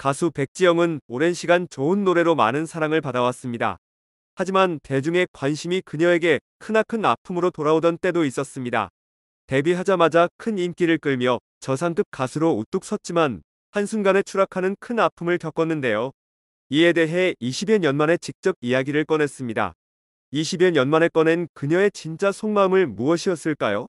가수 백지영은 오랜 시간 좋은 노래로 많은 사랑을 받아왔습니다. 하지만 대중의 관심이 그녀에게 크나큰 아픔으로 돌아오던 때도 있었습니다. 데뷔하자마자 큰 인기를 끌며 저상급 가수로 우뚝 섰지만 한순간에 추락하는 큰 아픔을 겪었는데요. 이에 대해 20여 년 만에 직접 이야기를 꺼냈습니다. 20여 년 만에 꺼낸 그녀의 진짜 속마음을 무엇이었을까요?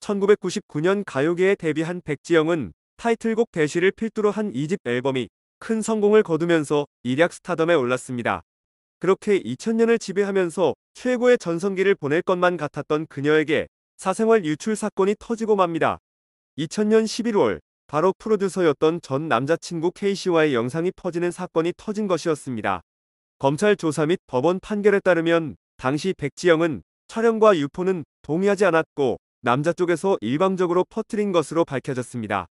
1999년 가요계에 데뷔한 백지영은 타이틀곡 대시를 필두로 한 2집 앨범이 큰 성공을 거두면서 일약 스타덤에 올랐습니다. 그렇게 2000년을 지배하면서 최고의 전성기를 보낼 것만 같았던 그녀에게 사생활 유출 사건이 터지고 맙니다. 2000년 11월 바로 프로듀서였던 전 남자친구 K씨와의 영상이 퍼지는 사건이 터진 것이었습니다. 검찰 조사 및 법원 판결에 따르면 당시 백지영은 촬영과 유포는 동의하지 않았고 남자 쪽에서 일방적으로 퍼뜨린 것으로 밝혀졌습니다.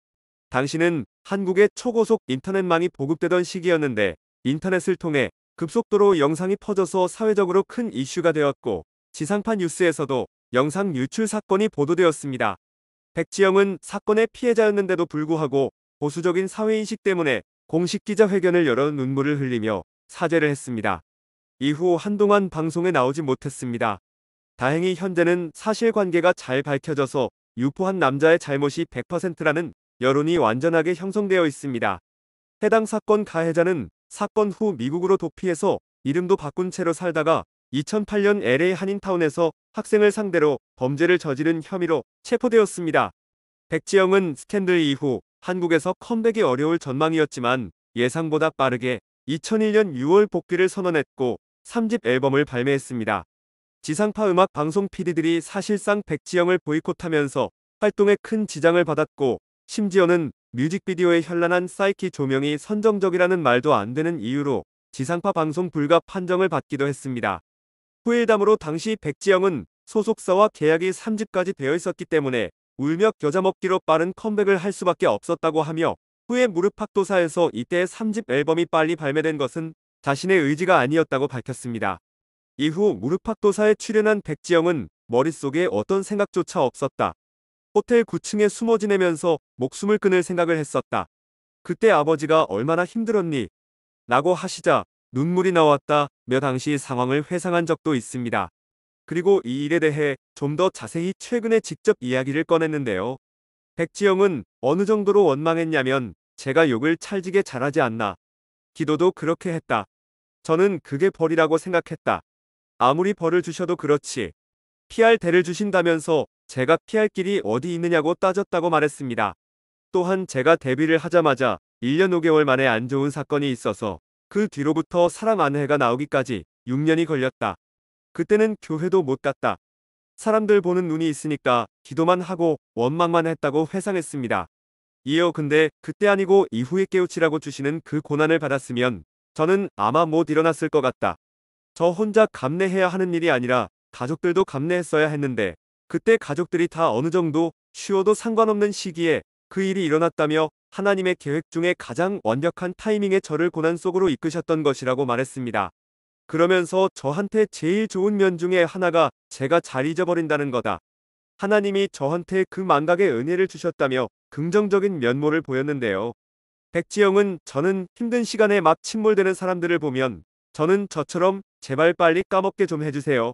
당시는 한국의 초고속 인터넷망이 보급되던 시기였는데 인터넷을 통해 급속도로 영상이 퍼져서 사회적으로 큰 이슈가 되었고 지상파 뉴스에서도 영상 유출 사건이 보도되었습니다. 백지영은 사건의 피해자였는데도 불구하고 보수적인 사회인식 때문에 공식 기자회견을 열어 눈물을 흘리며 사죄를 했습니다. 이후 한동안 방송에 나오지 못했습니다. 다행히 현재는 사실관계가 잘 밝혀져서 유포한 남자의 잘못이 100%라는 여론이 완전하게 형성되어 있습니다. 해당 사건 가해자는 사건 후 미국으로 도피해서 이름도 바꾼 채로 살다가 2008년 LA 한인타운에서 학생을 상대로 범죄를 저지른 혐의로 체포되었습니다. 백지영은 스캔들 이후 한국에서 컴백이 어려울 전망이었지만 예상보다 빠르게 2001년 6월 복귀를 선언했고 3집 앨범을 발매했습니다. 지상파 음악 방송 PD들이 사실상 백지영을 보이콧하면서 활동에 큰 지장을 받았고 심지어는 뮤직비디오의 현란한 사이키 조명이 선정적이라는 말도 안 되는 이유로 지상파 방송 불가 판정을 받기도 했습니다. 후일담으로 당시 백지영은 소속사와 계약이 3집까지 되어 있었기 때문에 울며 겨자 먹기로 빠른 컴백을 할 수밖에 없었다고 하며 후에 무릎팍도사에서 이때 3집 앨범이 빨리 발매된 것은 자신의 의지가 아니었다고 밝혔습니다. 이후 무릎팍도사에 출연한 백지영은 머릿속에 어떤 생각조차 없었다. 호텔 9층에 숨어 지내면서 목숨을 끊을 생각을 했었다. 그때 아버지가 얼마나 힘들었니? 라고 하시자 눈물이 나왔다 며 당시 상황을 회상한 적도 있습니다. 그리고 이 일에 대해 좀 더 자세히 최근에 직접 이야기를 꺼냈는데요. 백지영은 어느 정도로 원망했냐면 제가 욕을 찰지게 잘하지 않나. 기도도 그렇게 했다. 저는 그게 벌이라고 생각했다. 아무리 벌을 주셔도 그렇지. 피할 대를 주신다면서 제가 피할 길이 어디 있느냐고 따졌다고 말했습니다. 또한 제가 데뷔를 하자마자 1년 5개월 만에 안 좋은 사건이 있어서 그 뒤로부터 사랑 안해가 나오기까지 6년이 걸렸다. 그때는 교회도 못 갔다. 사람들 보는 눈이 있으니까 기도만 하고 원망만 했다고 회상했습니다. 이어 근데 그때 아니고 이후에 깨우치라고 주시는 그 고난을 받았으면 저는 아마 못 일어났을 것 같다. 저 혼자 감내해야 하는 일이 아니라 가족들도 감내했어야 했는데 그때 가족들이 다 어느 정도 쉬어도 상관없는 시기에 그 일이 일어났다며 하나님의 계획 중에 가장 완벽한 타이밍에 저를 고난 속으로 이끄셨던 것이라고 말했습니다. 그러면서 저한테 제일 좋은 면 중에 하나가 제가 잘 잊어버린다는 거다. 하나님이 저한테 그 망각의 은혜를 주셨다며 긍정적인 면모를 보였는데요. 백지영은 저는 힘든 시간에 막 침몰되는 사람들을 보면 저는 저처럼 제발 빨리 까먹게 좀 해주세요.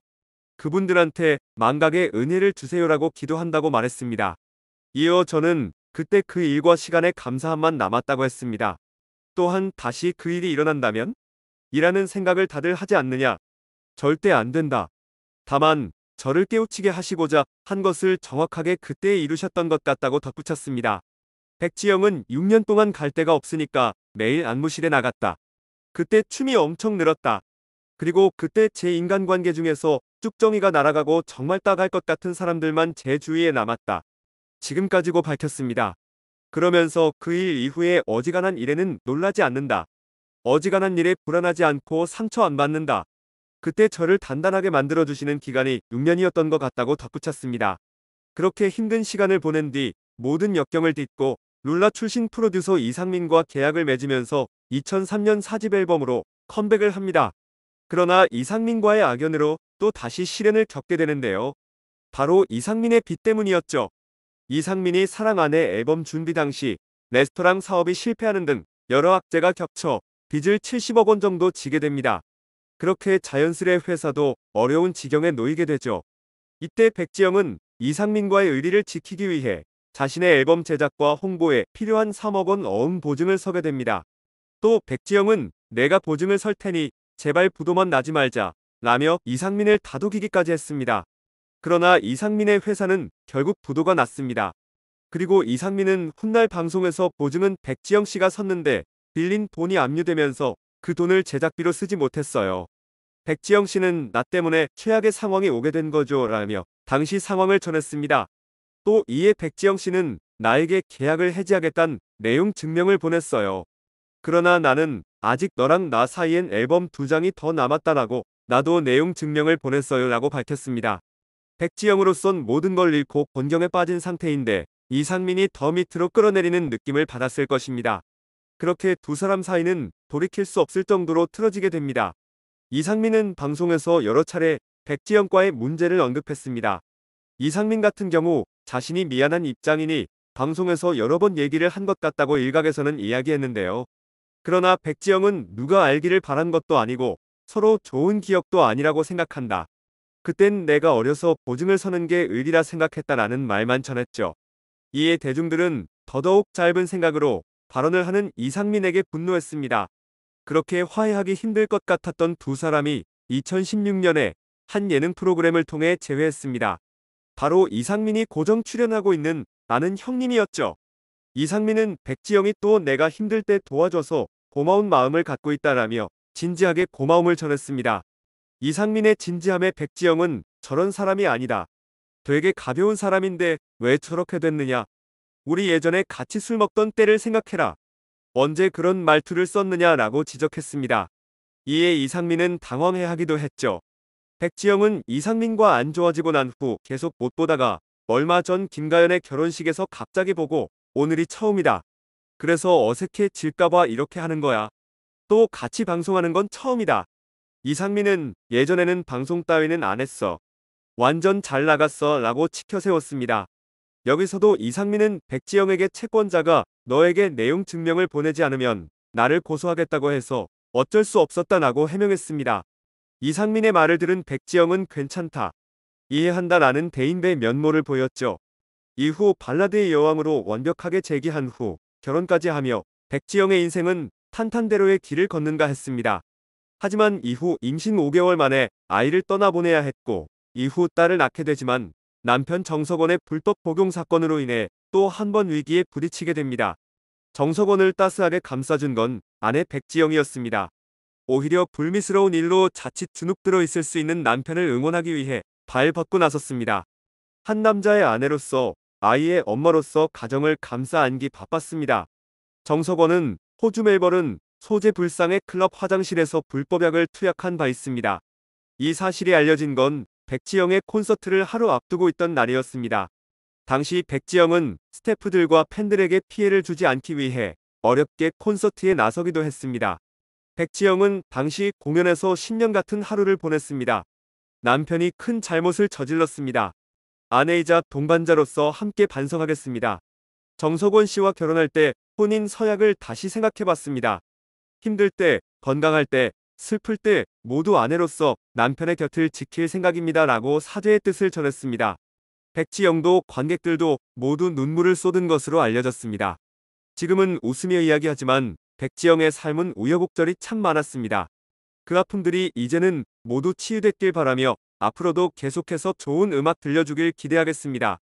그분들한테 망각의 은혜를 주세요라고 기도한다고 말했습니다. 이어 저는 그때 그 일과 시간에 감사함만 남았다고 했습니다. 또한 다시 그 일이 일어난다면? 이라는 생각을 다들 하지 않느냐? 절대 안 된다. 다만 저를 깨우치게 하시고자 한 것을 정확하게 그때 이루셨던 것 같다고 덧붙였습니다. 백지영은 6년 동안 갈 데가 없으니까 매일 안무실에 나갔다. 그때 춤이 엄청 늘었다. 그리고 그때 제 인간관계 중에서 쭉정이가 날아가고 정말 따갈 것 같은 사람들만 제 주위에 남았다. 지금까지고 밝혔습니다. 그러면서 그 일 이후에 어지간한 일에는 놀라지 않는다. 어지간한 일에 불안하지 않고 상처 안 받는다. 그때 저를 단단하게 만들어주시는 기간이 6년이었던 것 같다고 덧붙였습니다. 그렇게 힘든 시간을 보낸 뒤 모든 역경을 딛고 룰라 출신 프로듀서 이상민과 계약을 맺으면서 2003년 4집 앨범으로 컴백을 합니다. 그러나 이상민과의 악연으로 또 다시 시련을 겪게 되는데요. 바로 이상민의 빚 때문이었죠. 이상민이 사랑 안에 앨범 준비 당시 레스토랑 사업이 실패하는 등 여러 악재가 겹쳐 빚을 70억 원 정도 지게 됩니다. 그렇게 자연스레 회사도 어려운 지경에 놓이게 되죠. 이때 백지영은 이상민과의 의리를 지키기 위해 자신의 앨범 제작과 홍보에 필요한 3억 원 어음 보증을 서게 됩니다. 또 백지영은 내가 보증을 설 테니 제발 부도만 나지 말자 라며 이상민을 다독이기까지 했습니다. 그러나 이상민의 회사는 결국 부도가 났습니다. 그리고 이상민은 훗날 방송에서 보증은 백지영 씨가 섰는데 빌린 돈이 압류되면서 그 돈을 제작비로 쓰지 못했어요. 백지영 씨는 나 때문에 최악의 상황이 오게 된 거죠 라며 당시 상황을 전했습니다. 또 이에 백지영 씨는 나에게 계약을 해지하겠다는 내용 증명을 보냈어요. 그러나 나는 아직 너랑 나 사이엔 앨범 두 장이 더 남았다라고 나도 내용 증명을 보냈어요라고 밝혔습니다. 백지영으로선 모든 걸 잃고 본경에 빠진 상태인데 이상민이 더 밑으로 끌어내리는 느낌을 받았을 것입니다. 그렇게 두 사람 사이는 돌이킬 수 없을 정도로 틀어지게 됩니다. 이상민은 방송에서 여러 차례 백지영과의 문제를 언급했습니다. 이상민 같은 경우 자신이 미안한 입장이니 방송에서 여러 번 얘기를 한 것 같다고 일각에서는 이야기했는데요. 그러나 백지영은 누가 알기를 바란 것도 아니고 서로 좋은 기억도 아니라고 생각한다. 그땐 내가 어려서 보증을 서는 게 의리라 생각했다라는 말만 전했죠. 이에 대중들은 더더욱 짧은 생각으로 발언을 하는 이상민에게 분노했습니다. 그렇게 화해하기 힘들 것 같았던 두 사람이 2016년에 한 예능 프로그램을 통해 재회했습니다. 바로 이상민이 고정 출연하고 있는 나는 형님이었죠. 이상민은 백지영이 또 내가 힘들 때 도와줘서 고마운 마음을 갖고 있다라며 진지하게 고마움을 전했습니다. 이상민의 진지함에 백지영은 저런 사람이 아니다. 되게 가벼운 사람인데 왜 저렇게 됐느냐. 우리 예전에 같이 술 먹던 때를 생각해라. 언제 그런 말투를 썼느냐라고 지적했습니다. 이에 이상민은 당황해하기도 했죠. 백지영은 이상민과 안 좋아지고 난 후 계속 못 보다가 얼마 전 김가연의 결혼식에서 갑자기 보고 오늘이 처음이다. 그래서 어색해질까봐 이렇게 하는 거야. 또 같이 방송하는 건 처음이다. 이상민은 예전에는 방송 따위는 안 했어. 완전 잘 나갔어 라고 치켜세웠습니다. 여기서도 이상민은 백지영에게 채권자가 너에게 내용 증명을 보내지 않으면 나를 고소하겠다고 해서 어쩔 수 없었다라고 해명했습니다. 이상민의 말을 들은 백지영은 괜찮다. 이해한다라는 대인배 면모를 보였죠. 이후 발라드의 여왕으로 완벽하게 재기한 후 결혼까지 하며 백지영의 인생은 탄탄대로의 길을 걷는가 했습니다. 하지만 이후 임신 5개월 만에 아이를 떠나보내야 했고 이후 딸을 낳게 되지만 남편 정석원의 불법 복용 사건으로 인해 또 한 번 위기에 부딪히게 됩니다. 정석원을 따스하게 감싸준 건 아내 백지영이었습니다. 오히려 불미스러운 일로 자칫 주눅들어 있을 수 있는 남편을 응원하기 위해 발 벗고 나섰습니다. 한 남자의 아내로서 아이의 엄마로서 가정을 감싸 안기 바빴습니다. 정석원은 호주 멜버른 소재 불상의 클럽 화장실에서 불법약을 투약한 바 있습니다. 이 사실이 알려진 건 백지영의 콘서트를 하루 앞두고 있던 날이었습니다. 당시 백지영은 스태프들과 팬들에게 피해를 주지 않기 위해 어렵게 콘서트에 나서기도 했습니다. 백지영은 당시 공연에서 1 0년 같은 하루를 보냈습니다. 남편이 큰 잘못을 저질렀습니다. 아내이자 동반자로서 함께 반성하겠습니다. 정석원 씨와 결혼할 때 혼인 서약을 다시 생각해봤습니다. 힘들 때, 건강할 때, 슬플 때 모두 아내로서 남편의 곁을 지킬 생각입니다. 라고 사죄의 뜻을 전했습니다. 백지영도 관객들도 모두 눈물을 쏟은 것으로 알려졌습니다. 지금은 웃으며 이야기하지만 백지영의 삶은 우여곡절이 참 많았습니다. 그 아픔들이 이제는 모두 치유됐길 바라며 앞으로도 계속해서 좋은 음악 들려주길 기대하겠습니다.